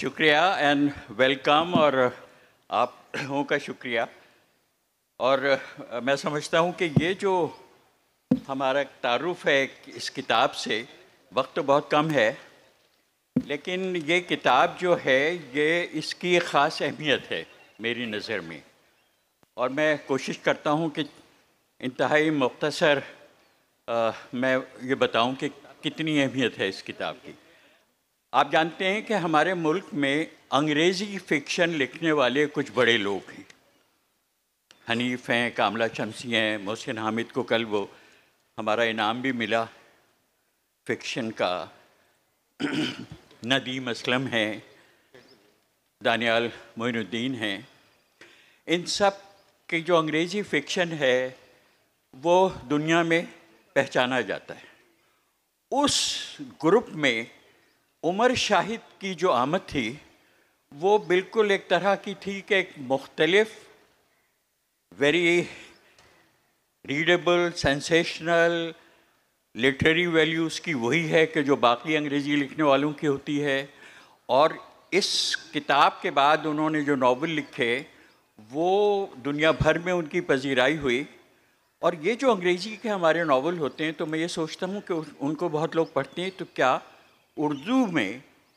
शुक्रिया and welcome और आप लोगों का शुक्रिया और मैं समझता हूँ कि ये जो हमारा तारुफ है इस किताब से वक्त तो बहुत कम है लेकिन ये किताब जो है ये इसकी ख़ास अहमियत है मेरी नज़र में और मैं कोशिश करता हूँ कि इंतहाई मुख्तसर मैं ये बताऊँ कि कितनी अहमियत है इस किताब की आप जानते हैं कि हमारे मुल्क में अंग्रेज़ी फ़िक्शन लिखने वाले कुछ बड़े लोग हैं हनीफ हैं कामला शमसी हैं मोहसिन हामिद को कल वो हमारा इनाम भी मिला फिक्शन का नदीम असलम है दानियाल मोनुद्दीन हैं इन सब की जो अंग्रेज़ी फिक्शन है वो दुनिया में पहचाना जाता है उस ग्रुप में उमर शाहिद की जो आमद थी वो बिल्कुल एक तरह की थी कि एक मुख्तलफ़ very readable sensational literary values की वही है कि जो बाकी अंग्रेज़ी लिखने वालों की होती है और इस किताब के बाद उन्होंने जो नावल लिखे वो दुनिया भर में उनकी पजीराई हुई और ये जो अंग्रेज़ी के हमारे नावल होते हैं तो मैं ये सोचता हूँ कि उनको बहुत लोग पढ़ते हैं तो क्या उर्दू में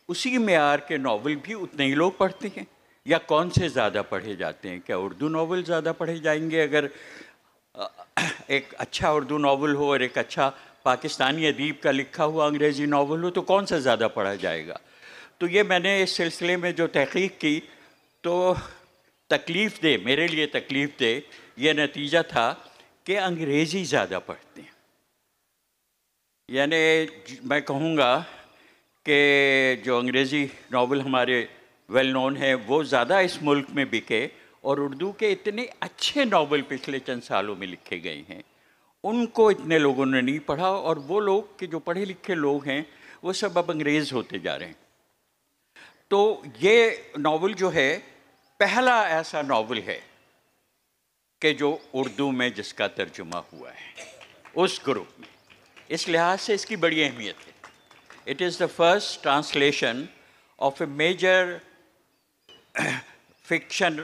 उसी मैार के नावल भी उतने ही लोग पढ़ते हैं या कौन से ज़्यादा पढ़े जाते हैं क्या उर्दू नावल ज़्यादा पढ़े जाएंगे अगर एक अच्छा उर्दू नावल हो और एक अच्छा पाकिस्तानी अदीब का लिखा हुआ अंग्रेज़ी नावल हो तो कौन सा ज़्यादा पढ़ा जाएगा तो ये मैंने इस सिलसिले में जो तहकीक की तो तकलीफ़ दे मेरे लिए तकलीफ़ दे ये नतीजा था कि अंग्रेज़ी ज़्यादा पढ़ते हैं यानी मैं कहूँगा कि जो अंग्रेज़ी नावल हमारे वेल नोन है वो ज़्यादा इस मुल्क में बिके और उर्दू के इतने अच्छे नावल पिछले चंद सालों में लिखे गए हैं उनको इतने लोगों ने नहीं पढ़ा और वो लोग के जो पढ़े लिखे लोग हैं वो सब अब अंग्रेज़ होते जा रहे हैं तो ये नावल जो है पहला ऐसा नावल है कि जो उर्दू में जिसका तर्जुमा हुआ है उस ग्रुप में इस लिहाज से इसकी बड़ी अहमियत है it is the first translation of a major fiction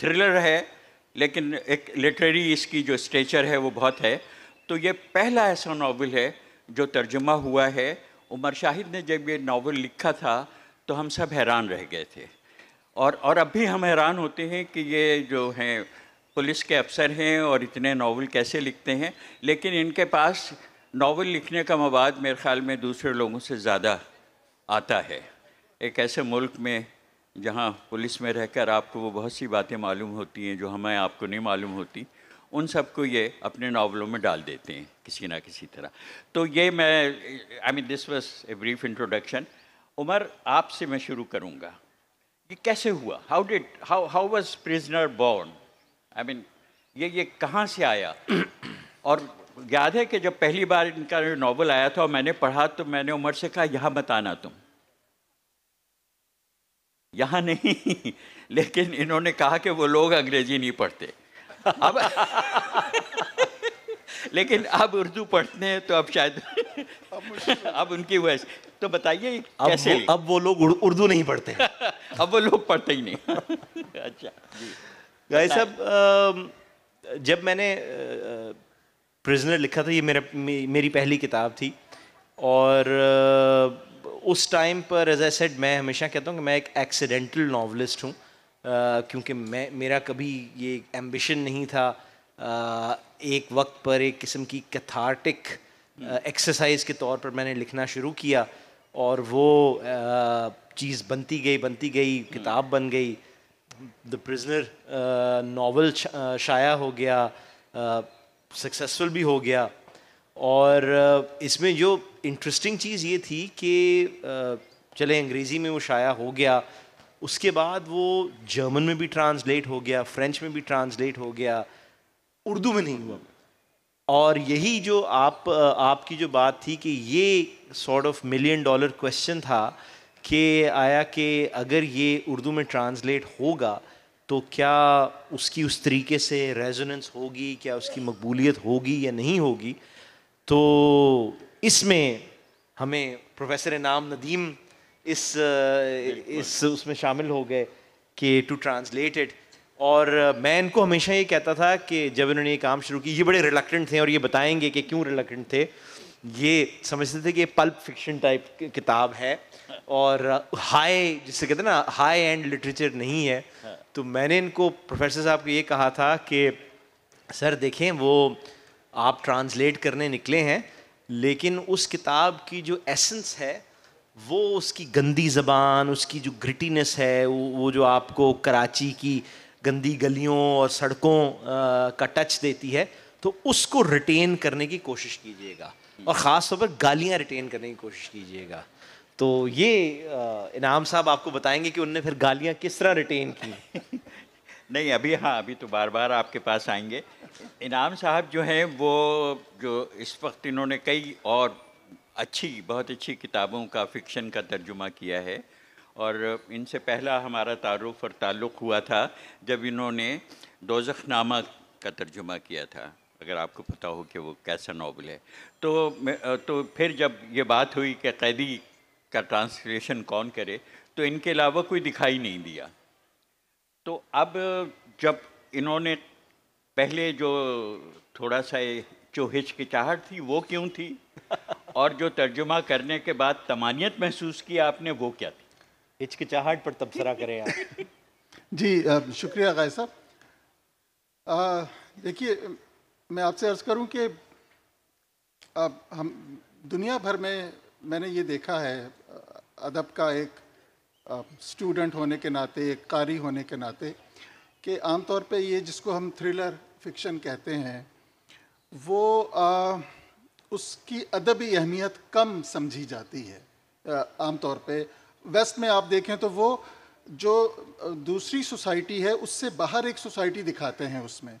thriller uh, uh, है लेकिन एक लिटरेरी इसकी जो स्टेचर है वो बहुत है तो ये पहला ऐसा नावल है जो तर्जुमा हुआ है उमर शाहिद ने जब ये नावल लिखा था तो हम सब हैरान रह गए थे और और अब भी हम हैरान होते हैं कि ये जो हैं पुलिस के अफसर हैं और इतने नावल कैसे लिखते हैं लेकिन इनके पास नावल लिखने का मवाद मेरे ख्याल में दूसरे लोगों से ज़्यादा आता है एक ऐसे मुल्क में जहाँ पुलिस में रहकर आपको वो बहुत सी बातें मालूम होती हैं जो हमें आपको नहीं मालूम होती उन सबको ये अपने नावलों में डाल देते हैं किसी ना किसी तरह तो ये मैं I mean this was a brief introduction Umar आपसे मैं शुरू करूँगा ये कैसे हुआ how did how how was prisoner born I mean ये ये कहाँ से आया और याद है कि जब पहली बार इनका नावल आया था और मैंने पढ़ा तो मैंने उमर से कहा यहाँ बताना तुम यहाँ नहीं लेकिन इन्होंने कहा कि वो लोग अंग्रेजी नहीं पढ़ते अब लेकिन अब उर्दू पढ़ते हैं तो अब शायद अब उनकी वजह तो बताइए कैसे वो, अब वो लोग उर्दू नहीं पढ़ते अब वो लोग पढ़ते ही नहीं अच्छा गाय साहब जब मैंने प्रिजनर लिखा था ये मेरा मेरी पहली किताब थी और उस टाइम पर एज ए सेड मैं हमेशा कहता हूँ कि मैं एक एक्सीडेंटल नावलिस्ट हूँ क्योंकि मैं मेरा कभी ये एम्बिशन नहीं था आ, एक वक्त पर एक किस्म की कथार्टिक एक्सरसाइज hmm. के तौर पर मैंने लिखना शुरू किया और वो चीज़ बनती गई बनती गई hmm. किताब बन गई द प्रिजनर नावल शाया हो गया सक्सेसफुल भी हो गया और इसमें जो इंटरेस्टिंग चीज़ ये थी कि चले अंग्रेज़ी में वो शाया हो गया उसके बाद वो जर्मन में भी ट्रांसलेट हो गया फ्रेंच में भी ट्रांसलेट हो गया उर्दू में नहीं हुआ और यही जो आप आपकी जो बात थी कि ये sort of million dollar question था कि आया कि अगर ये उर्दू में ट्रांसलेट होगा तो क्या उसकी उस तरीके से रेजोनेंस होगी क्या उसकी मकबूलियत होगी या नहीं होगी तो इसमें हमें प्रोफेसर इनाम नदीम इस इस उसमें शामिल हो गए कि टू ट्रांसलेट इट और मैं इनको हमेशा ये कहता था कि जब इन्होंने ये काम शुरू की ये बड़े रिलक्टेंट थे और ये बताएंगे कि क्यों रिलक्टेंट थे ये समझते थे कि ये पल्प फिक्शन टाइप किताब है और हाई जिसे कहते हैं ना हाई एंड लिटरेचर नहीं है हाँ। तो मैंने इनको प्रोफेसर साहब को ये कहा था कि सर देखें वो आप ट्रांसलेट करने निकले हैं लेकिन उस किताब की जो एसेंस है वो उसकी गंदी ज़बान उसकी जो ग्रिटीनेस है वो जो आपको कराची की गंदी गलियों और सड़कों का टच देती है तो उसको रिटेन करने की कोशिश कीजिएगा और ख़ास तौर पर गालियाँ रिटेन करने की कोशिश कीजिएगा तो ये इनाम साहब आपको बताएंगे कि उनने फिर गालियाँ किस तरह रिटेन की नहीं अभी हाँ अभी तो बार बार आपके पास आएंगे इनाम साहब जो हैं वो जो इस वक्त इन्होंने कई और अच्छी बहुत अच्छी किताबों का फिक्शन का तर्जुमा किया है और इनसे पहला हमारा तारुफ और ताल्लुक़ हुआ था जब इन्होंने नामा का तर्जुमा किया था अगर आपको पता हो कि वो कैसा नावल है तो तो फिर जब ये बात हुई कि कैदी का ट्रांसलेशन कौन करे तो इनके अलावा कोई दिखाई नहीं दिया तो अब जब इन्होंने पहले जो थोड़ा सा जो हिचकिचाहट थी वो क्यों थी और जो तर्जुमा करने के बाद तमानियत महसूस की आपने वो क्या थी हिचकिचाहट पर तबसरा करें आप जी शुक्रिया गाय साहब देखिए मैं आपसे अर्ज़ करूं कि अब हम दुनिया भर में मैंने ये देखा है अदब का एक स्टूडेंट होने के नाते एक कारी होने के नाते कि आमतौर पे ये जिसको हम थ्रिलर फिक्शन कहते हैं वो आ, उसकी अदबी अहमियत कम समझी जाती है आमतौर पे वेस्ट में आप देखें तो वो जो दूसरी सोसाइटी है उससे बाहर एक सोसाइटी दिखाते हैं उसमें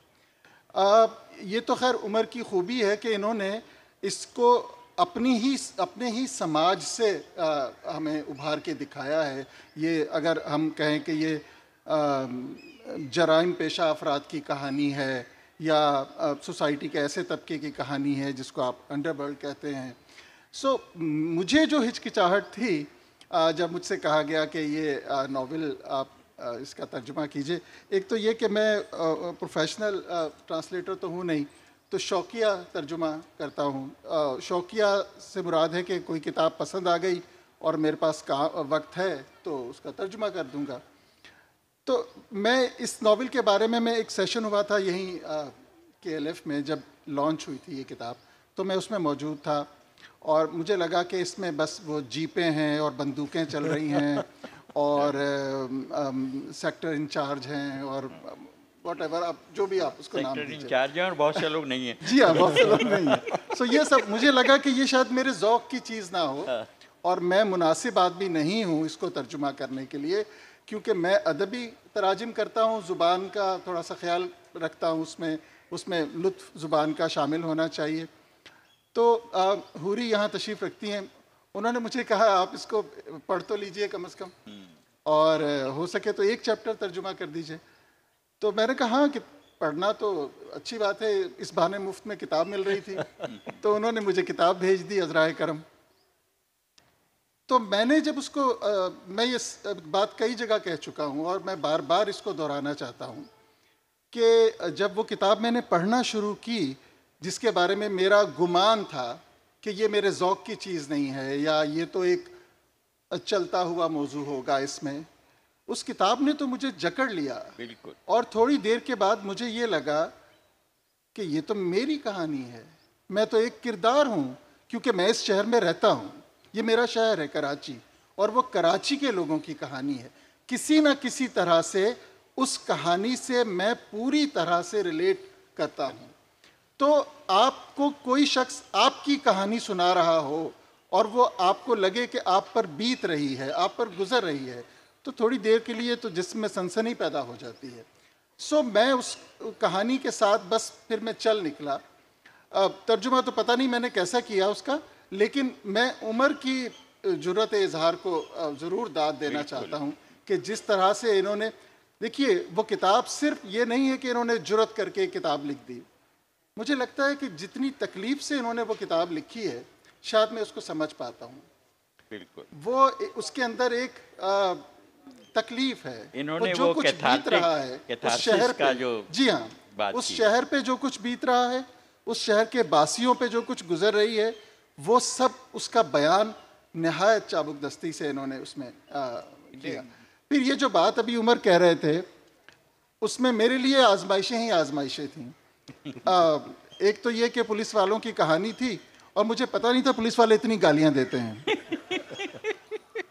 आ, ये तो खैर उमर की खूबी है कि इन्होंने इसको अपनी ही अपने ही समाज से आ, हमें उभार के दिखाया है ये अगर हम कहें कि ये आ, जराइम पेशा अफराद की कहानी है या सोसाइटी के ऐसे तबके की कहानी है जिसको आप अंडरवर्ल्ड कहते हैं सो so, मुझे जो हिचकिचाहट थी जब मुझसे कहा गया कि ये नावल आप इसका तर्जमा कीजिए एक तो ये कि मैं प्रोफेशनल ट्रांसलेटर तो हूँ नहीं तो शौकिया तर्जुमा करता हूँ शौकिया से मुराद है कि कोई किताब पसंद आ गई और मेरे पास का वक्त है तो उसका तर्जुमा कर दूँगा तो मैं इस नावल के बारे में मैं एक सेशन हुआ था यहीं के एल एफ में जब लॉन्च हुई थी ये किताब तो मैं उसमें मौजूद था और मुझे लगा कि इसमें बस वो जीपें हैं और बंदूकें चल रही हैं और सेक्टर इंचार्ज हैं और वट एवर आप जो भी आप उसको नाम इंचार्ज हैं और बहुत से लोग नहीं हैं जी हाँ बहुत से लोग नहीं हैं सो ये सब मुझे लगा कि ये शायद मेरे ओक़ की चीज़ ना हो हाँ। और मैं मुनासिब आदमी नहीं हूँ इसको तर्जुमा करने के लिए क्योंकि मैं अदबी तराजम करता हूँ ज़ुबान का थोड़ा सा ख्याल रखता हूँ उसमें उसमें लुत्फ ज़ुबान का शामिल होना चाहिए तो आ, हूरी यहाँ तशरीफ़ रखती हैं उन्होंने मुझे कहा आप इसको पढ़ तो लीजिए कम अज़ कम हम्म। और हो सके तो एक चैप्टर तर्जुमा कर दीजिए तो मैंने कहा हाँ कि पढ़ना तो अच्छी बात है इस बहाने मुफ्त में किताब मिल रही थी तो उन्होंने मुझे किताब भेज दी अजरा करम तो मैंने जब उसको आ, मैं ये बात कई जगह कह चुका हूँ और मैं बार बार इसको दोहराना चाहता हूँ कि जब वो किताब मैंने पढ़ना शुरू की जिसके बारे में मेरा गुमान था कि ये मेरे ओक़ की चीज़ नहीं है या ये तो एक चलता हुआ मौजू होगा इसमें उस किताब ने तो मुझे जकड़ लिया बिल्कुल और थोड़ी देर के बाद मुझे ये लगा कि ये तो मेरी कहानी है मैं तो एक किरदार हूँ क्योंकि मैं इस शहर में रहता हूँ ये मेरा शहर है कराची और वो कराची के लोगों की कहानी है किसी ना किसी तरह से उस कहानी से मैं पूरी तरह से रिलेट करता हूँ तो आपको कोई शख्स आपकी कहानी सुना रहा हो और वो आपको लगे कि आप पर बीत रही है आप पर गुजर रही है तो थोड़ी देर के लिए तो जिसमें सनसनी पैदा हो जाती है सो मैं उस कहानी के साथ बस फिर मैं चल निकला तर्जुमा तो पता नहीं मैंने कैसा किया उसका लेकिन मैं उम्र की जरूरत इजहार को ज़रूर दाद देना चाहता हूँ कि जिस तरह से इन्होंने देखिए वो किताब सिर्फ ये नहीं है कि इन्होंने जरूरत करके किताब लिख दी मुझे लगता है कि जितनी तकलीफ से इन्होंने वो किताब लिखी है शायद मैं उसको समझ पाता हूँ बिल्कुल वो उसके अंदर एक आ, तकलीफ है इन्होंने जो वो कुछ बीत रहा है उस शहर का जो जी हाँ उस शहर पे जो कुछ बीत रहा है उस शहर के बासियों पे जो कुछ गुजर रही है वो सब उसका बयान नहायत चाबुक दस्ती से इन्होंने उसमें किया फिर ये जो बात अभी उमर कह रहे थे उसमें मेरे लिए आजमाइशें ही आजमाइशें थीं एक तो ये कि पुलिस वालों की कहानी थी और मुझे पता नहीं था पुलिस वाले इतनी गालियां देते हैं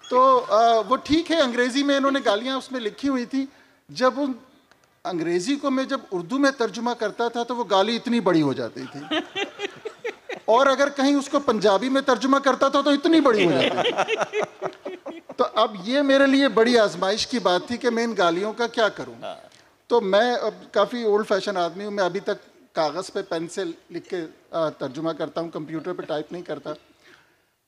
तो आ, वो ठीक है अंग्रेज़ी में इन्होंने गालियां उसमें लिखी हुई थी जब उन अंग्रेज़ी को मैं जब उर्दू में तर्जुमा करता था तो वो गाली इतनी बड़ी हो जाती थी और अगर कहीं उसको पंजाबी में तर्जुमा करता था तो इतनी बड़ी हो जाती तो अब ये मेरे लिए बड़ी आजमाइश की बात थी कि मैं इन गालियों का क्या करूँ हाँ। तो मैं अब काफ़ी ओल्ड फैशन आदमी हूँ मैं अभी तक कागज़ पे पेन से लिख के तर्जुमा करता हूँ कंप्यूटर पे टाइप नहीं करता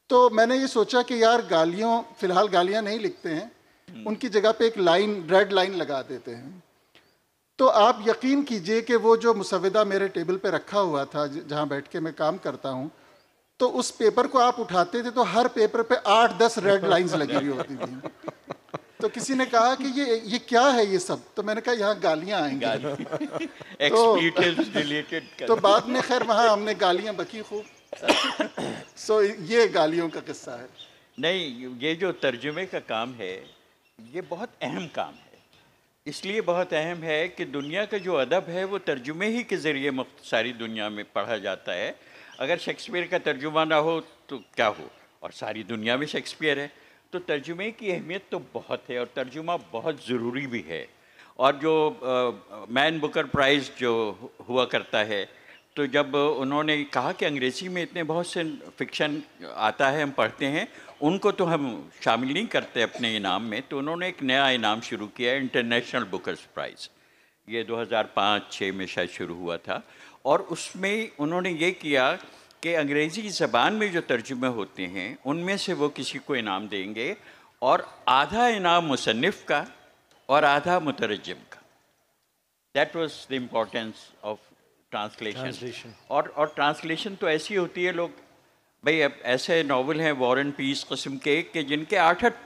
तो मैंने ये सोचा कि यार गालियों फ़िलहाल गालियाँ नहीं लिखते हैं हम्म। उनकी जगह पे एक लाइन रेड लाइन लगा देते हैं तो आप यकीन कीजिए कि वो जो मुसविदा मेरे टेबल पे रखा हुआ था जहाँ बैठ के मैं काम करता हूँ तो उस पेपर को आप उठाते थे तो हर पेपर पे आठ दस रेड लाइंस लगी हुई होती थी तो किसी ने कहा कि ये ये क्या है ये सब तो मैंने कहा यहाँ गालियाँ आएंगी तो, तो बाद में खैर वहाँ हमने गालियाँ बकी खूब सो ये गालियों का किस्सा है नहीं ये जो तर्जुमे का काम है ये बहुत अहम काम है इसलिए बहुत अहम है कि दुनिया का जो अदब है वो तर्जुमे ही के ज़रिए सारी दुनिया में पढ़ा जाता है अगर शेक्सपियर का तर्जुमा ना हो तो क्या हो और सारी दुनिया में शेक्सपियर है तो तर्जुमे की अहमियत तो बहुत है और तर्जुमा बहुत ज़रूरी भी है और जो मैन बुकर प्राइज़ जो हुआ करता है तो जब उन्होंने कहा कि अंग्रेजी में इतने बहुत से फिक्शन आता है हम पढ़ते हैं उनको तो हम शामिल नहीं करते अपने इनाम में तो उन्होंने एक नया इनाम शुरू किया इंटरनेशनल बुकर्स प्राइज़ ये 2005-6 में शायद शुरू हुआ था और उसमें उन्होंने ये किया कि अंग्रेज़ी ज़बान में जो तर्जुमे होते हैं उनमें से वो किसी को इनाम देंगे और आधा इनाम मुसनफ़ का और आधा मुतरजम का that was the importance of translation और और ट्रांसलेशन तो ऐसी होती है लोग भाई अब ऐसे नावल हैं वॉर एंड पीस कस्म के कि जिनके आठ आठ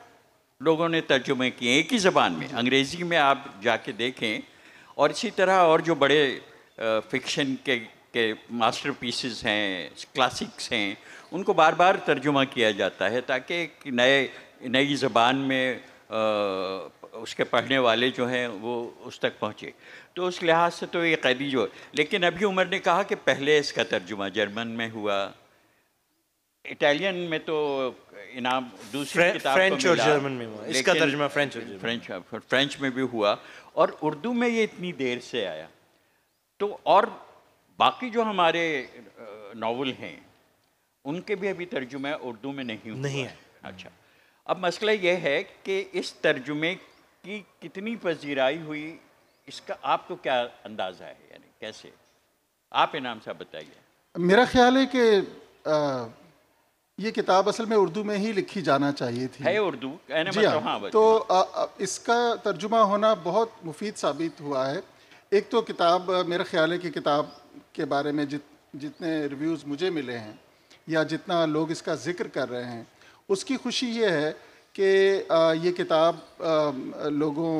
लोगों ने तर्जुमे किए एक ही ज़बान में अंग्रेज़ी में आप जाके देखें और इसी तरह और जो बड़े फिक्शन के के मास्टर पीसेस हैं क्लासिक्स हैं उनको बार बार तर्जुमा किया जाता है ताकि नए नई ज़बान में आ, उसके पढ़ने वाले जो हैं वो उस तक पहुँचे तो उस लिहाज से तो ये कैदी जो लेकिन अभी उमर ने कहा कि पहले इसका तर्जुमा जर्मन में हुआ इटालियन में तो इनाम दूसरी किताब तो फ्रेंच और जर्मन में हुआ इसका तर्जुमा फ्रेंच और फ्रेंच हाँ, फ्रेंच में भी हुआ और उर्दू में ये इतनी देर से आया तो और बाकी जो हमारे नावल हैं उनके भी अभी तर्जुमे उर्दू में नहीं नहीं है अच्छा अब मसला यह है कि इस तर्जुमे की कितनी पजीराई हुई इसका आपको क्या अंदाज़ा है यानी कैसे आप इनाम साहब बताइए मेरा ख्याल है कि ये किताब असल में उर्दू में ही लिखी जाना चाहिए थी है उर्दू जी मतलब हाँ, हाँ तो आ, आ, इसका तर्जुमा होना बहुत मुफीद साबित हुआ है एक तो किताब मेरा ख्याल है कि किताब के बारे में जित जितने रिव्यूज़ मुझे मिले हैं या जितना लोग इसका जिक्र कर रहे हैं उसकी खुशी ये है कि ये किताब लोगों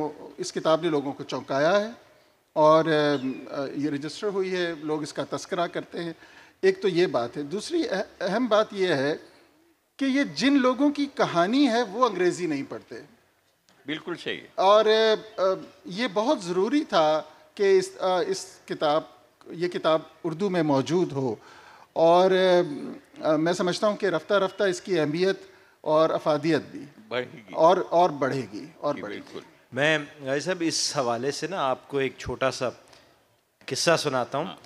इस किताब ने लोगों को चौंकाया है और ये रजिस्टर हुई है लोग इसका तस्करा करते हैं एक तो ये बात है दूसरी अहम बात यह है कि ये जिन लोगों की कहानी है वो अंग्रेज़ी नहीं पढ़ते बिल्कुल सही और ये बहुत ज़रूरी था कि इस इस किताब ये किताब उर्दू में मौजूद हो और मैं समझता हूँ कि रफ्ता रफ्ता इसकी अहमियत और अफादियत भी बढ़ेगी और और बढ़ेगी और बढ़ेगी मैं भाई साहब इस हवाले से ना आपको एक छोटा सा किस्सा सुनाता हूँ हाँ।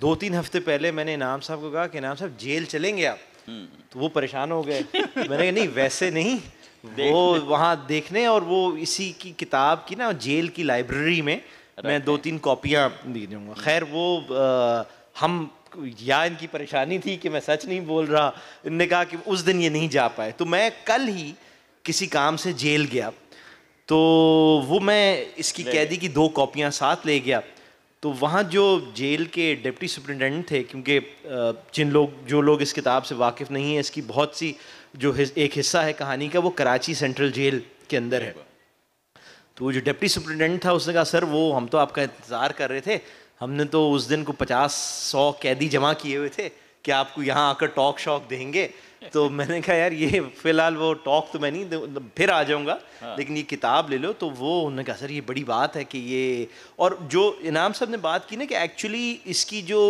दो तीन हफ्ते पहले मैंने इनाम साहब को कहा कि इनाम साहब जेल चलेंगे आप हम्म। तो वो परेशान हो गए मैंने कहा नहीं वैसे नहीं वो वहाँ देखने और वो इसी की किताब की ना जेल की लाइब्रेरी में मैं दो तीन कॉपियाँ दे दूँगा हम्म। खैर वो आ, हम या इनकी परेशानी थी कि मैं सच नहीं बोल रहा इनने कहा कि उस दिन ये नहीं जा पाए तो मैं कल ही किसी काम से जेल गया तो वो मैं इसकी कैदी की दो कॉपियाँ साथ ले गया तो वहाँ जो जेल के डिप्टी सुप्रिंटेंडेंट थे क्योंकि जिन लोग जो लोग इस किताब से वाकिफ़ नहीं है इसकी बहुत सी जो हिस, एक हिस्सा है कहानी का वो कराची सेंट्रल जेल के अंदर है तो जो डिप्टी सुप्रिटेंडेंट था उसने कहा सर वो हम तो आपका इंतज़ार कर रहे थे हमने तो उस दिन को पचास सौ कैदी जमा किए हुए थे कि आपको यहाँ आकर टॉक शॉक देंगे तो मैंने कहा यार ये फिलहाल वो टॉक तो मैं नहीं फिर आ जाऊँगा हाँ। लेकिन ये किताब ले लो तो वो उन्होंने कहा सर ये बड़ी बात है कि ये और जो इनाम साहब ने बात की ना कि एक्चुअली इसकी जो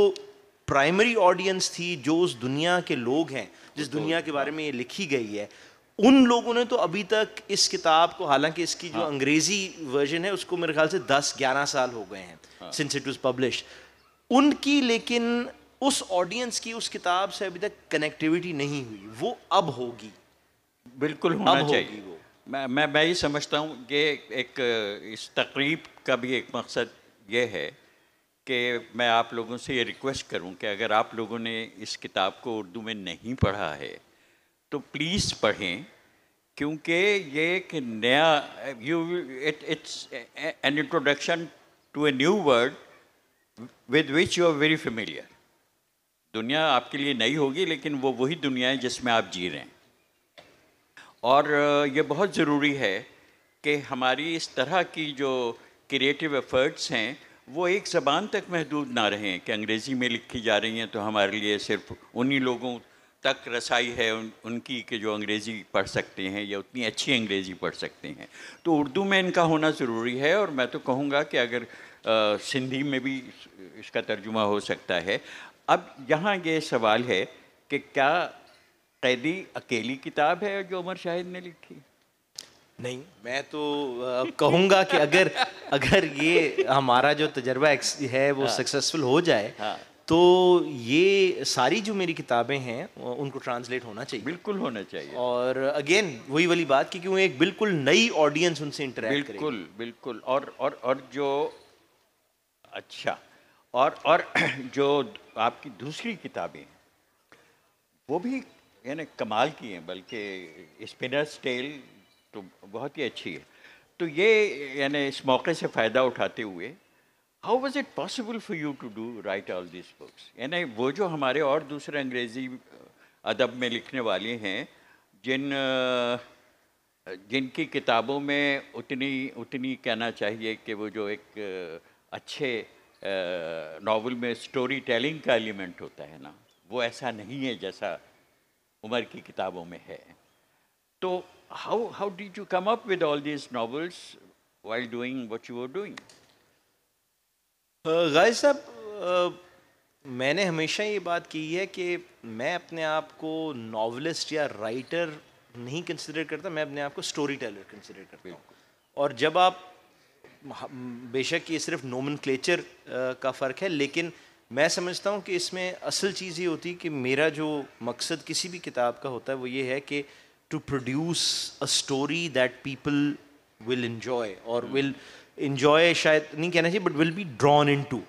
प्राइमरी ऑडियंस थी जो उस दुनिया के लोग हैं जिस तो, दुनिया के बारे में ये लिखी गई है उन लोगों ने तो अभी तक इस किताब को हालांकि इसकी जो हाँ। अंग्रेजी वर्जन है उसको मेरे ख्याल से 10-11 साल हो गए हैं सिंस इट वाज पब्लिश उनकी लेकिन उस ऑडियंस की उस किताब से अभी तक कनेक्टिविटी नहीं हुई वो अब होगी बिल्कुल होना अब चाहिए होगी वो मैं मैं मैं ये समझता हूँ कि एक इस तकरीब का भी एक मकसद ये है कि मैं आप लोगों से ये रिक्वेस्ट करूँ कि अगर आप लोगों ने इस किताब को उर्दू में नहीं पढ़ा है तो प्लीज़ पढ़ें क्योंकि ये एक नया you it it's an introduction to a new word with which you are very familiar दुनिया आपके लिए नई होगी लेकिन वो वही दुनिया है जिसमें आप जी रहे हैं और ये बहुत ज़रूरी है कि हमारी इस तरह की जो क्रिएटिव एफर्ट्स हैं वो एक ज़बान तक महदूद ना रहें कि अंग्रेज़ी में लिखी जा रही हैं तो हमारे लिए सिर्फ उन्हीं लोगों तक रसाई है उन, उनकी कि जो अंग्रेज़ी पढ़ सकते हैं या उतनी अच्छी अंग्रेज़ी पढ़ सकते हैं तो उर्दू में इनका होना ज़रूरी है और मैं तो कहूँगा कि अगर आ, सिंधी में भी इसका तर्जुमा हो सकता है अब यहाँ ये सवाल है कि क्या कैदी अकेली किताब है जो उमर शाहिद ने लिखी नहीं मैं तो कहूँगा कि अगर अगर ये हमारा जो तजर्बा है वो हाँ, सक्सेसफुल हो जाए हाँ, तो ये सारी जो मेरी किताबें हैं उनको ट्रांसलेट होना चाहिए बिल्कुल होना चाहिए और अगेन वही वाली बात की क्यों एक बिल्कुल नई ऑडियंस उनसे इंटरेक्ट बिल्कुल बिल्कुल और और और जो अच्छा और और जो आपकी दूसरी किताबें वो भी यानी कमाल की हैं बल्कि स्पिनर्स टेल तो बहुत ही अच्छी है तो ये यानी इस मौके से फ़ायदा उठाते हुए how was it possible for you to do write all this books यानी वो जो हमारे और दूसरे अंग्रेज़ी अदब में लिखने वाले हैं जिन जिनकी किताबों में उतनी उतनी कहना चाहिए कि वो जो एक अच्छे नावल में स्टोरी टेलिंग का एलिमेंट होता है ना वो ऐसा नहीं है जैसा उमर की किताबों में है तो how how did you come up with all these novels while doing what you were doing गाय साहब मैंने हमेशा ये बात की है कि मैं अपने आप को नावलिस्ट या राइटर नहीं कंसिडर करता मैं अपने आप को स्टोरी टेलर कंसिडर करता हूँ और जब आप बेशक ये सिर्फ नोमन क्लेचर का फ़र्क है लेकिन मैं समझता हूँ कि इसमें असल चीज़ ये होती है कि मेरा जो मकसद किसी भी किताब का होता है वो ये है कि to produce a story that people will enjoy और विल hmm. इन्जॉय शायद नहीं कहना चाहिए but will be drawn into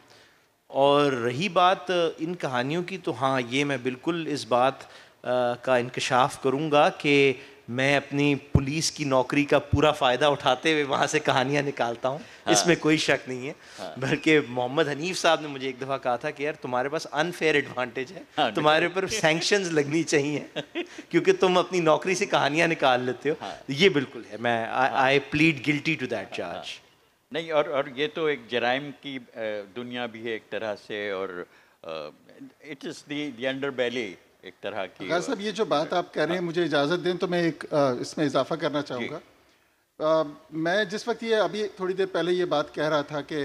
और रही बात इन कहानियों की तो हाँ ये मैं बिल्कुल इस बात आ, का इंकशाफ करूँगा कि मैं अपनी पुलिस की नौकरी का पूरा फ़ायदा उठाते हुए वहां से कहानियाँ निकालता हूँ हाँ। इसमें कोई शक नहीं है हाँ। बल्कि मोहम्मद हनीफ साहब ने मुझे एक दफ़ा कहा था कि यार तुम्हारे पास अनफेयर एडवांटेज है हाँ, तुम्हारे ऊपर सेंक्शन लगनी चाहिए क्योंकि तुम अपनी नौकरी से कहानियाँ निकाल लेते हो हाँ। ये बिल्कुल है मैं I plead guilty to that charge नहीं और और ये तो एक जराइम की दुनिया भी है एक तरह से और it is the underbelly एक तरह की साहब ये जो बात आप कह रहे हैं मुझे इजाज़त दें तो मैं एक इसमें इजाफा करना चाहूँगा मैं जिस वक्त ये अभी थोड़ी देर पहले ये बात कह रहा था कि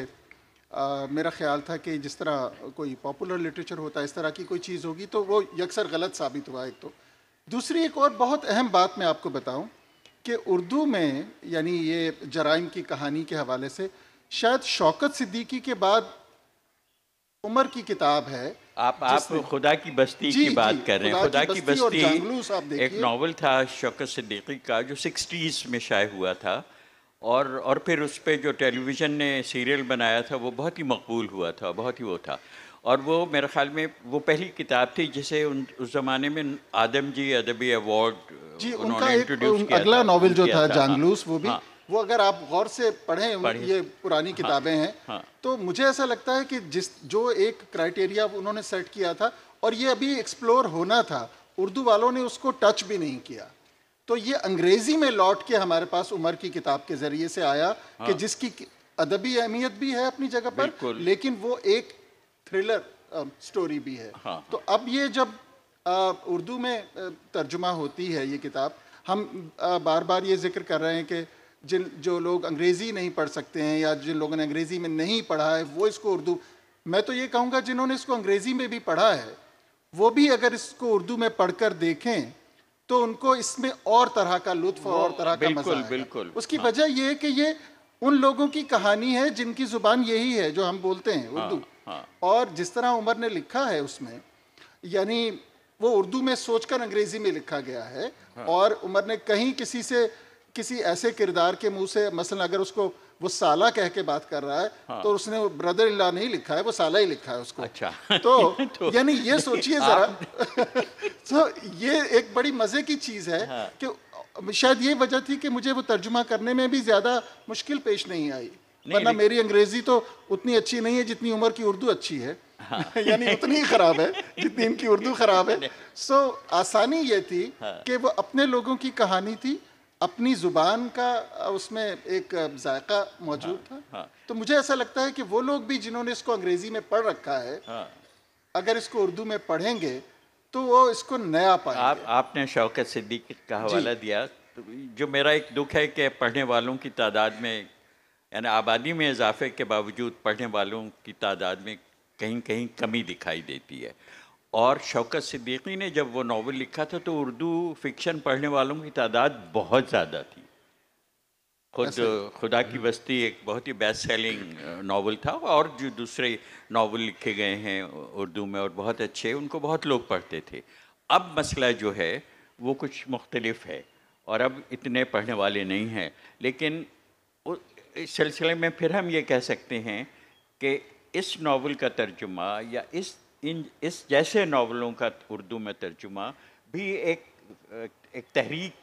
मेरा ख्याल था कि जिस तरह कोई पॉपुलर लिटरेचर होता है इस तरह की कोई चीज़ होगी तो वो यकसर गलत साबित हुआ एक तो दूसरी एक और बहुत अहम बात मैं आपको बताऊं कि उर्दू में यानी ये जराइम की कहानी के हवाले से शायद शौकत सिद्दीकी के बाद उमर की किताब है आप आप खुदा की बस्ती की बात कर रहे हैं खुदा की बस्ती एक नावल था शौकत सिद्दीकी का जो सिक्सटीज़ में शाये हुआ था और और फिर उस पर जो टेलीविज़न ने सीरियल बनाया था वो बहुत ही मकबूल हुआ था बहुत ही वो था और वो मेरे ख्याल में वो पहली किताब थी जिसे उन उस ज़माने में आदम जी अदबी अवार्ड जी उन्होंने इंट्रोड्यूस किया अगला नावल जो था, था जांगलूस हाँ, वो भी हाँ, वो अगर आप गौर से पढ़ें ये पुरानी हाँ, किताबें हैं हाँ। तो मुझे ऐसा लगता है कि जिस जो एक क्राइटेरिया उन्होंने सेट किया था और ये अभी एक्सप्लोर होना था उर्दू वालों ने उसको टच भी नहीं किया तो ये अंग्रेजी में लौट के हमारे पास उमर की किताब के जरिए से आया हाँ। कि जिसकी अदबी अहमियत भी है अपनी जगह पर लेकिन वो एक थ्रिलर स्टोरी भी है हाँ, हाँ। तो अब ये जब उर्दू में तर्जुमा होती है ये किताब हम बार बार ये जिक्र कर रहे हैं कि जिन जो लोग अंग्रेज़ी नहीं पढ़ सकते हैं या जिन लोगों ने अंग्रेज़ी में नहीं पढ़ा है वो इसको उर्दू मैं तो ये कहूँगा जिन्होंने इसको अंग्रेज़ी में भी पढ़ा है वो भी अगर इसको उर्दू में पढ़कर देखें तो उनको इसमें और तरह का लुत्फ और तरह का बिल्कुल मजा बिल्कुल उसकी हाँ। वजह हाँ। यह है कि ये उन लोगों की कहानी है जिनकी जुबान यही है जो हम बोलते हैं उर्दू हाँ, हाँ। और जिस तरह उमर ने लिखा है उसमें यानी वो उर्दू में सोचकर अंग्रेजी में लिखा गया है हाँ। और उमर ने कहीं किसी से किसी ऐसे किरदार के मुंह से मसलन अगर उसको वो साला कह के बात कर रहा है हाँ। तो उसने ब्रदर लॉ नहीं लिखा है वो साला ही लिखा है उसको अच्छा तो, तो यानी ये सोचिए जरा तो ये एक बड़ी मजे की चीज है हाँ। कि शायद ये वजह थी कि मुझे वो तर्जुमा करने में भी ज्यादा मुश्किल पेश नहीं आई वरना मेरी अंग्रेजी तो उतनी अच्छी नहीं है जितनी उम्र की उर्दू अच्छी है हाँ। यानी उतनी ही खराब है जितनी इनकी उर्दू खराब है सो so, आसानी ये थी हाँ। कि वो अपने लोगों की कहानी थी अपनी ज़ुबान का उसमें एक जायका मौजूद हाँ, था हाँ, तो मुझे ऐसा लगता है कि वो लोग भी जिन्होंने इसको अंग्रेज़ी में पढ़ रखा है हाँ, अगर इसको उर्दू में पढ़ेंगे तो वो इसको नया पाएंगे आप आपने शौकत सिद्दीक का हवाला दिया तो जो मेरा एक दुख है कि पढ़ने वालों की तादाद में यानी आबादी में इजाफे के बावजूद पढ़ने वालों की तादाद में कहीं कहीं कमी दिखाई देती है और शौकत सिद्दीकी ने जब वो नावल लिखा था तो उर्दू फिक्शन पढ़ने वालों की तादाद बहुत ज़्यादा थी खुद खुदा की हम्म। बस्ती एक बहुत ही बेस्ट सेलिंग नावल था और जो दूसरे नावल लिखे गए हैं उर्दू में और बहुत अच्छे उनको बहुत लोग पढ़ते थे अब मसला जो है वो कुछ मुख्तलफ है और अब इतने पढ़ने वाले नहीं हैं लेकिन इस सिलसिले में फिर हम ये कह सकते हैं कि इस नावल का तर्जुमा या इस इन इस जैसे नावलों का उर्दू में तर्जुमा भी एक एक तहरीक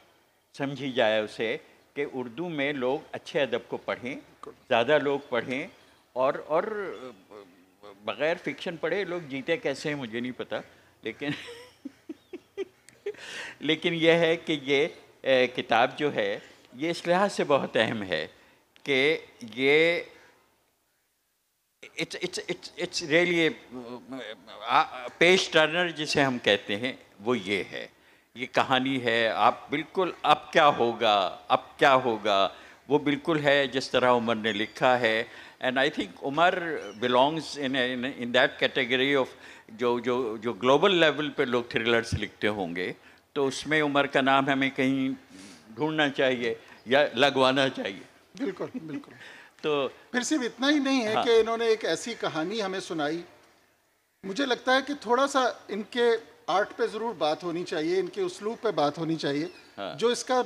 समझी जाए उसे कि उर्दू में लोग अच्छे अदब को पढ़ें ज़्यादा लोग पढ़ें और और बग़ैर फिक्शन पढ़े लोग जीते कैसे हैं मुझे नहीं पता लेकिन लेकिन यह है कि ये किताब जो है ये इस लिहाज से बहुत अहम है कि ये it's it's it's it's really page turner जिसे हम कहते हैं वो ये है ये कहानी है आप बिल्कुल अब क्या होगा अब क्या होगा वो बिल्कुल है जिस तरह उमर ने लिखा है and I think Umar belongs in in that category of जो जो जो ग्लोबल लेवल पे लोग थ्रिलर्स लिखते होंगे तो उसमें उमर का नाम हमें कहीं ढूंढना चाहिए या लगवाना चाहिए बिल्कुल बिल्कुल तो फिर सिर्फ इतना ही नहीं है हाँ। कि इन्होंने एक ऐसी कहानी हमें सुनाई मुझे लगता है कि थोड़ा सा इनके आर्ट पे ज़रूर बात होनी चाहिए इनके उसलूब पे बात होनी चाहिए हाँ। जो इसका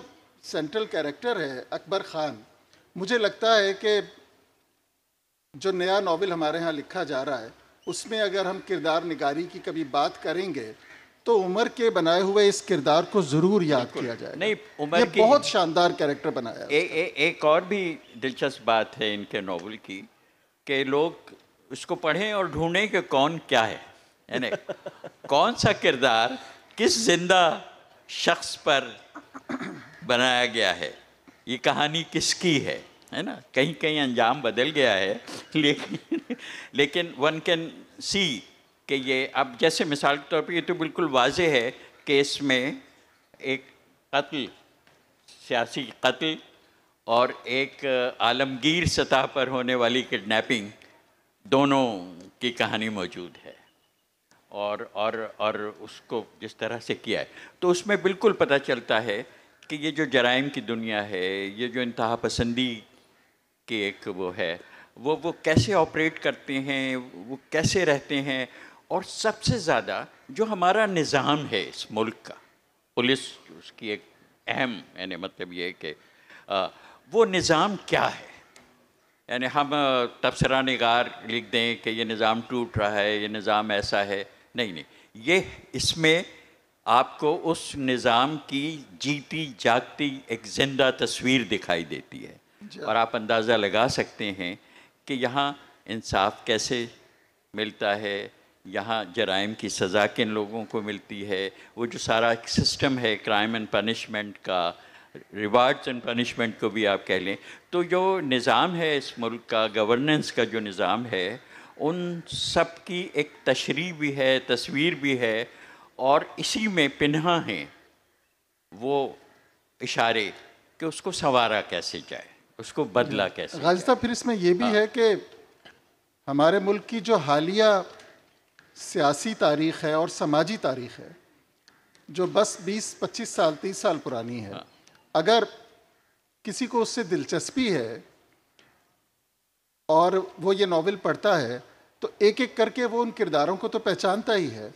सेंट्रल कैरेक्टर है अकबर ख़ान मुझे लगता है कि जो नया नावल हमारे यहाँ लिखा जा रहा है उसमें अगर हम किरदार निगारी की कभी बात करेंगे तो उमर के बनाए हुए इस किरदार को जरूर याद किया जाए नहीं उमर ये बहुत शानदार कैरेक्टर बनाया ए, ए, एक और भी दिलचस्प बात है इनके नावल की कि लोग उसको पढ़ें और ढूंढें कि कौन क्या है यानी कौन सा किरदार किस जिंदा शख्स पर बनाया गया है ये कहानी किसकी है है ना कहीं कहीं अंजाम बदल गया है लेकिन लेकिन वन कैन सी कि ये अब जैसे मिसाल के तौर पर ये तो बिल्कुल वाज है कि इसमें एक कत्ल सियासी कत्ल और एक आलमगीर सतह पर होने वाली किडनैपिंग दोनों की कहानी मौजूद है और और और उसको जिस तरह से किया है तो उसमें बिल्कुल पता चलता है कि ये जो जराइम की दुनिया है ये जो इंतहा पसंदी की एक वो है वो वो कैसे ऑपरेट करते हैं वो कैसे रहते हैं और सबसे ज़्यादा जो हमारा निज़ाम है इस मुल्क का पुलिस उसकी एक अहम यानी मतलब ये कि वो निज़ाम क्या है यानी हम तबसरा नगार लिख दें कि ये निज़ाम टूट रहा है ये निज़ाम ऐसा है नहीं नहीं ये इसमें आपको उस निज़ाम की जीती जागती एक ज़िंदा तस्वीर दिखाई देती है अच्छा। और आप अंदाज़ा लगा सकते हैं कि यहाँ इंसाफ कैसे मिलता है यहाँ जराइम की सज़ा किन लोगों को मिलती है वो जो सारा सिस्टम है क्राइम एंड पनिशमेंट का रिवार्ड्स एंड पनिशमेंट को भी आप कह लें तो जो निज़ाम है इस मुल्क का गवर्नेंस का जो निज़ाम है उन सब की एक तशरी भी है तस्वीर भी है और इसी में पिन्हा हैं वो इशारे कि उसको संवारा कैसे जाए उसको बदला कैसे फिर इसमें यह भी हाँ। है कि हमारे मुल्क की जो हालिया सियासी तारीख है और समाजी तारीख है जो बस 20-25 साल 30 साल पुरानी है हाँ। अगर किसी को उससे दिलचस्पी है और वो ये नावल पढ़ता है तो एक एक करके वो उन किरदारों को तो पहचानता ही है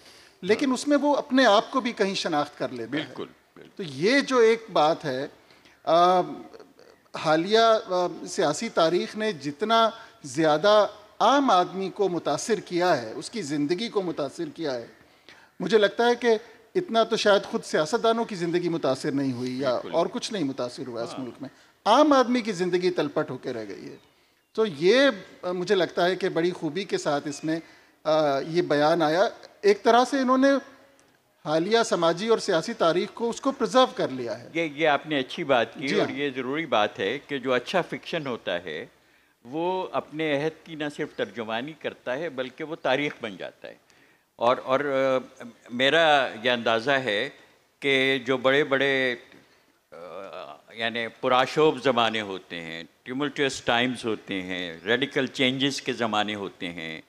लेकिन हाँ। उसमें वो अपने आप को भी कहीं शनाख्त कर लेता बिल्कुल, बिल्कुल। तो ये जो एक बात है आ, हालिया सियासी तारीख ने जितना ज़्यादा आम आदमी को मुतासर किया है उसकी ज़िंदगी को मुतासर किया है मुझे लगता है कि इतना तो शायद खुद सियासतदानों की ज़िंदगी मुतासर नहीं हुई या और कुछ नहीं मुतासर हुआ इस हाँ। मुल्क में आम आदमी की ज़िंदगी तलपट होकर रह गई है तो ये मुझे लगता है कि बड़ी खूबी के साथ इसमें ये बयान आया एक तरह से इन्होंने हालिया समाजी और सियासी तारीख को उसको प्रिजर्व कर लिया है ये ये आपने अच्छी बात की और हाँ। ये ज़रूरी बात है कि जो अच्छा फिक्शन होता है वो अपने अहद की ना सिर्फ तर्जुमानी करता है बल्कि वो तारीख बन जाता है और और आ, मेरा यह अंदाज़ा है कि जो बड़े बड़े यानी पुराशोभ ज़माने होते हैं ट्यूमल्टस टाइम्स होते हैं रेडिकल चेंजेस के ज़माने होते हैं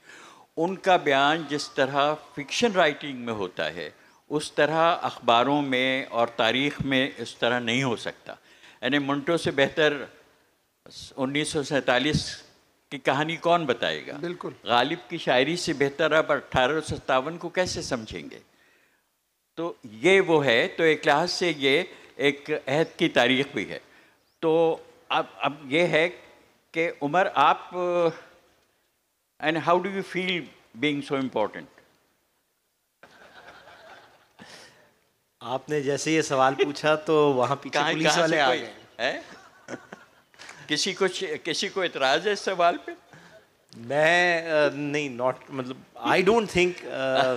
उनका बयान जिस तरह फिक्शन राइटिंग में होता है उस तरह अखबारों में और तारीख़ में इस तरह नहीं हो सकता यानी मंटो से बेहतर उन्नीस की कहानी कौन बताएगा बिल्कुल गालिब की शायरी से बेहतर आप अठारह को कैसे समझेंगे तो ये वो है तो एक लिहाज से ये एक अहद की तारीख भी है तो अब अब ये है कि उमर आप and how do you feel being so important आपने जैसे ये सवाल पूछा तो वहाँ पीछे पुलिस वाले आ गए किसी को किसी को इतराज है इस सवाल पे मैं uh, नहीं नॉट मतलब आई डोंट थिंक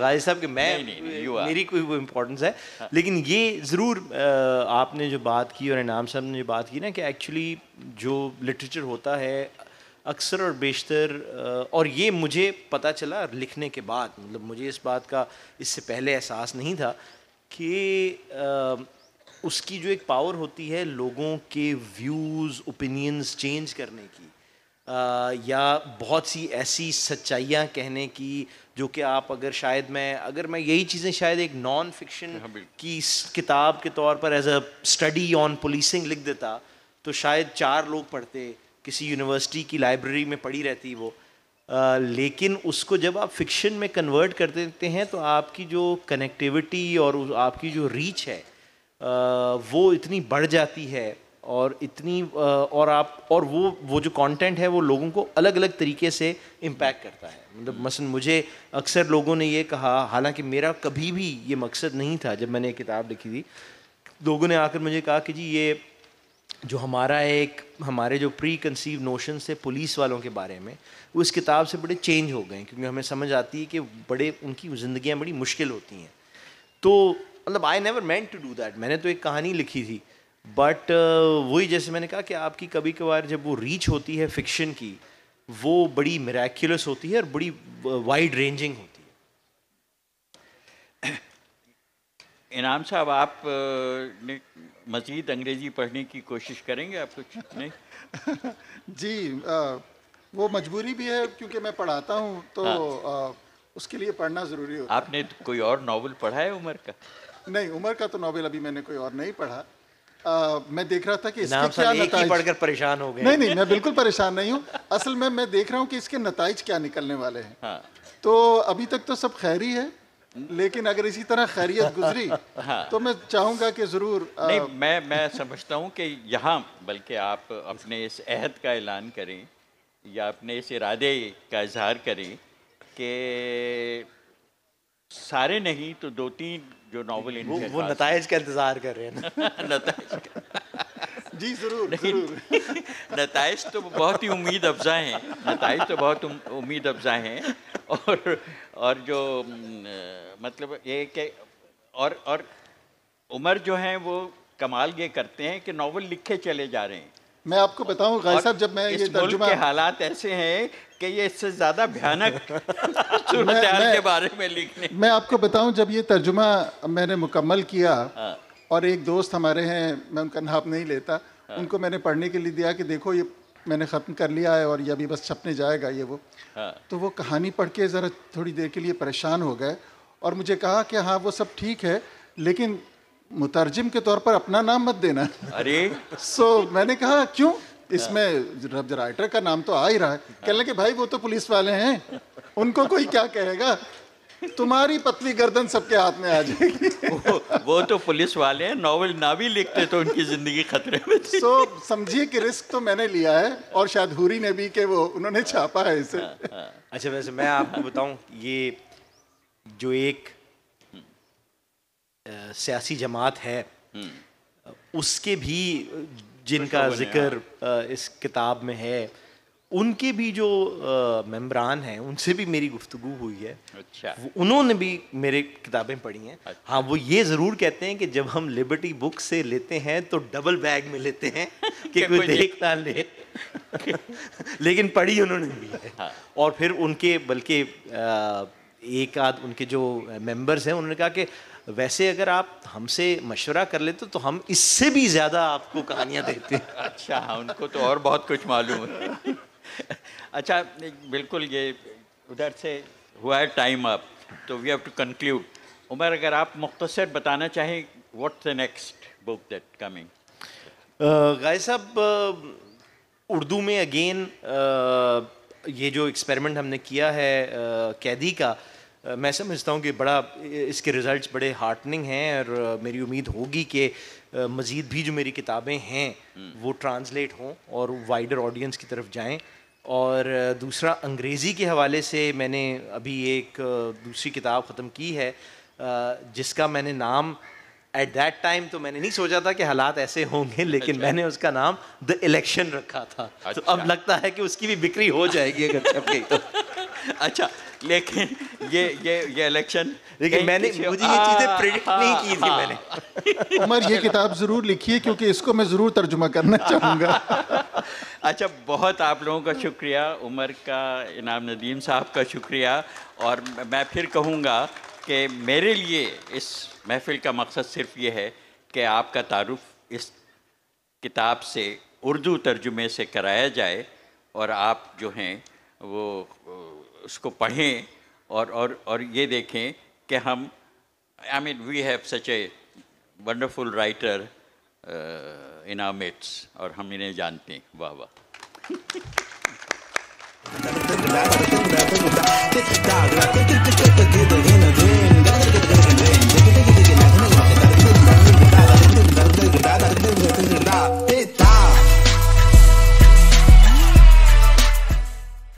गाजी साहब कि मैं नहीं, नहीं, नहीं, मेरी कोई वो इम्पोर्टेंस है हाँ। लेकिन ये ज़रूर uh, आपने जो बात की और इनाम साहब ने जो बात की ना कि एक्चुअली जो लिटरेचर होता है अक्सर और बेशतर और ये मुझे पता चला लिखने के बाद मतलब मुझे इस बात का इससे पहले एहसास नहीं था कि उसकी जो एक पावर होती है लोगों के व्यूज़ ओपिनियंस चेंज करने की आ, या बहुत सी ऐसी सच्चाइयाँ कहने की जो कि आप अगर शायद मैं अगर मैं यही चीज़ें शायद एक नॉन फिक्शन हाँ, की किताब के तौर पर as a study on policing लिख देता तो शायद चार लोग पढ़ते किसी यूनिवर्सिटी की लाइब्रेरी में पढ़ी रहती वो आ, लेकिन उसको जब आप फिक्शन में कन्वर्ट कर देते हैं तो आपकी जो कनेक्टिविटी और आपकी जो रीच है वो इतनी बढ़ जाती है और इतनी और आप और वो वो जो कंटेंट है वो लोगों को अलग अलग तरीके से इम्पैक्ट करता है मतलब मसन मुझे अक्सर लोगों ने ये कहा हालांकि मेरा कभी भी ये मकसद नहीं था जब मैंने किताब लिखी थी लोगों ने आकर मुझे कहा कि जी ये जो हमारा एक हमारे जो प्री कंसीव नोशन थे पुलिस वालों के बारे में वो इस किताब से बड़े चेंज हो गए क्योंकि हमें समझ आती है कि बड़े उनकी ज़िंदियाँ बड़ी मुश्किल होती हैं तो मतलब I never meant to do that मैंने तो एक कहानी लिखी थी बट uh, वही जैसे मैंने कहा कि आपकी कभी कभार जब वो रीच होती है फिक्शन की वो बड़ी मेरेक्यूलस होती है और बड़ी वाइड uh, रेंजिंग होती है इनाम साहब आप uh, ने मजीद अंग्रेजी पढ़ने की कोशिश करेंगे आप कुछ नहीं जी आ, uh, वो मजबूरी भी है क्योंकि मैं पढ़ाता हूँ तो हाँ। आ, उसके लिए पढ़ना ज़रूरी होता आपने तो कोई और नावल पढ़ा है उमर का नहीं उमर का तो नॉवेल अभी मैंने कोई और नहीं पढ़ा आ, मैं देख रहा था कि इसके क्या नताइज पढ़कर परेशान हो गए नहीं नहीं मैं बिल्कुल परेशान नहीं हूँ असल में मैं देख रहा हूँ कि इसके नतज क्या निकलने वाले हैं हाँ। तो अभी तक तो सब खैरी है लेकिन अगर इसी तरह खैरियत गुजरी हाँ। तो मैं चाहूंगा कि ज़रूर नहीं मैं मैं समझता हूँ कि यहाँ बल्कि आप अपने इस अहद का ऐलान करें या अपने इस इरादे का इजहार करें कि सारे नहीं तो दो तीन जो नॉवल वो, वो नतज का इंतजार कर रहे हैं नतज जी जरूर नहीं नतज तो बहुत ही उम्मीद अफजा हैं नतज तो बहुत उम्मीद अफजा हैं और और जो मतलब ये कि और और उमर जो हैं वो कमाल ये करते हैं कि नावल लिखे चले जा रहे हैं मैं आपको बताऊं गाय साहब जब मैं ये तर्जुमा हालात ऐसे हैं कि ये इससे ज़्यादा भयानक के बारे में लिखने मैं आपको बताऊं जब ये तर्जुमा मैंने मुकम्मल किया हाँ। और एक दोस्त हमारे हैं मैं उनका नाम नहीं लेता हाँ। उनको मैंने पढ़ने के लिए दिया कि देखो ये मैंने ख़त्म कर लिया है और ये अभी बस छपने जाएगा ये वो हाँ। तो वो कहानी पढ़ के ज़रा थोड़ी देर के लिए परेशान हो गए और मुझे कहा कि हाँ वो सब ठीक है लेकिन मुतरजम के तौर पर अपना नाम मत देना अरे सो so, मैंने कहा क्यों इसमें राइटर का नाम तो आ ही रहा है कह लगे भाई वो तो पुलिस वाले हैं उनको कोई क्या कहेगा तुम्हारी पतली गर्दन सबके हाथ में आ जाएगी वो, वो तो पुलिस वाले हैं नॉवल ना भी लिखते तो उनकी जिंदगी खतरे में थी सो so, समझिए कि रिस्क तो मैंने लिया है और शायद हुरी ने भी कि वो उन्होंने छापा है इसे हाँ, हाँ। अच्छा वैसे मैं आपको बताऊं ये जो एक हम्म। सियासी जमात है हम्म। उसके भी जिनका जिक्र हाँ। इस किताब में है उनके भी जो मेम्बरान हैं उनसे भी मेरी गुफ्तु हुई है अच्छा उन्होंने भी मेरे किताबें पढ़ी हैं अच्छा। हाँ वो ये ज़रूर कहते हैं कि जब हम लिबर्टी बुक से लेते हैं तो डबल बैग में लेते हैं कि कोई देख ना ले लेकिन पढ़ी उन्होंने भी है हाँ। और फिर उनके बल्कि एक आध उनके जो मेंबर्स हैं उन्होंने कहा कि वैसे अगर आप हमसे मशवरा कर लेते तो हम इससे भी ज़्यादा आपको कहानियाँ देते अच्छा उनको तो और बहुत कुछ मालूम है अच्छा बिल्कुल ये उधर से हुआ है टाइम अप तो we have to conclude Umar अगर आप मुख्तर बताना चाहें what the next book that coming गाय साहब उर्दू में अगेन uh, ये जो एक्सपेरिमेंट हमने किया है uh, कैदी का uh, मैं समझता हूँ कि बड़ा इसके रिज़ल्ट बड़े हार्टनिंग हैं और मेरी उम्मीद होगी कि मज़ीद भी जो मेरी किताबें हैं हम्म। वो ट्रांसलेट हों और वाइडर ऑडियंस की तरफ जाएं और दूसरा अंग्रेज़ी के हवाले से मैंने अभी एक दूसरी किताब ख़त्म की है जिसका मैंने नाम एट दैट टाइम तो मैंने नहीं सोचा था कि हालात ऐसे होंगे लेकिन अच्छा। मैंने उसका नाम द इलेक्शन रखा था अच्छा। तो अब अच्छा। लगता है कि उसकी भी बिक्री हो जाएगी अगर तो अच्छा लेकिन ये ये ये इलेक्शन लेकिन मैंने मुझे ये चीज़ें प्रेडिक्ट नहीं ah, की थी ah. मैंने उमर ये किताब ज़रूर लिखिए क्योंकि इसको मैं ज़रूर तर्जुमा करना चाहूँगा अच्छा बहुत आप लोगों का शुक्रिया उमर का इनाम नदीम साहब का शुक्रिया और मैं फिर कहूँगा कि मेरे लिए इस महफिल का मकसद सिर्फ ये है कि आपका तारुफ इस किताब से उर्दू तर्जुमे से कराया जाए और आप जो हैं वो उसको पढ़ें और और और ये देखें कि हम I mean we have such a wonderful writer in our midst और हम इन्हें जानते हैं वाह वाह